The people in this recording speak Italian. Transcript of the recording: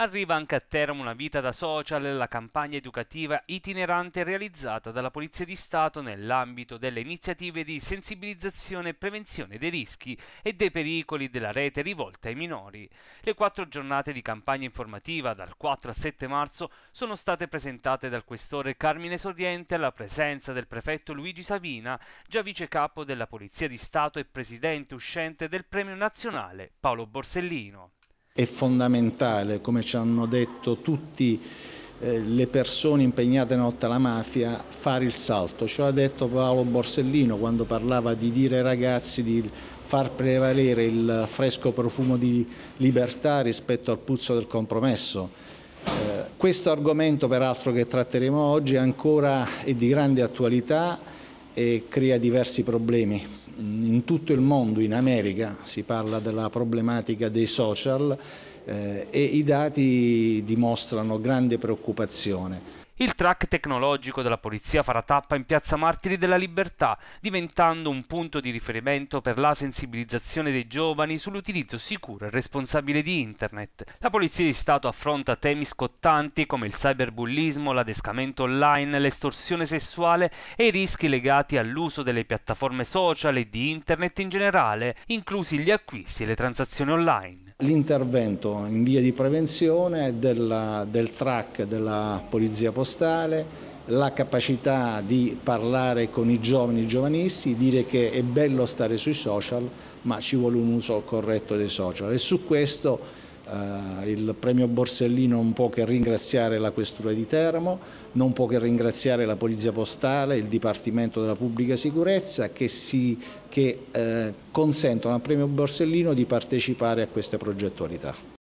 Arriva anche a Teramo una vita da social e la campagna educativa itinerante realizzata dalla Polizia di Stato nell'ambito delle iniziative di sensibilizzazione e prevenzione dei rischi e dei pericoli della rete rivolta ai minori. Le quattro giornate di campagna informativa dal 4 al 7 marzo sono state presentate dal questore Carmine Sordiente alla presenza del prefetto Luigi Savina, già vice capo della Polizia di Stato e presidente uscente del Premio Nazionale Paolo Borsellino. È fondamentale, come ci hanno detto tutti eh, le persone impegnate nella lotta alla mafia fare il salto. ciò ha detto Paolo Borsellino quando parlava di dire ai ragazzi di far prevalere il fresco profumo di libertà rispetto al puzzo del compromesso. Eh, questo argomento peraltro che tratteremo oggi ancora è di grande attualità e crea diversi problemi. In tutto il mondo, in America, si parla della problematica dei social eh, e i dati dimostrano grande preoccupazione. Il track tecnologico della polizia farà tappa in Piazza Martiri della Libertà, diventando un punto di riferimento per la sensibilizzazione dei giovani sull'utilizzo sicuro e responsabile di Internet. La Polizia di Stato affronta temi scottanti come il cyberbullismo, l'adescamento online, l'estorsione sessuale e i rischi legati all'uso delle piattaforme social e di Internet in generale, inclusi gli acquisti e le transazioni online l'intervento in via di prevenzione della, del track della Polizia Postale, la capacità di parlare con i giovani i giovanisti, dire che è bello stare sui social, ma ci vuole un uso corretto dei social e su questo Uh, il premio Borsellino non può che ringraziare la Questura di Teramo, non può che ringraziare la Polizia Postale, il Dipartimento della Pubblica Sicurezza che, si, che uh, consentono al premio Borsellino di partecipare a queste progettualità.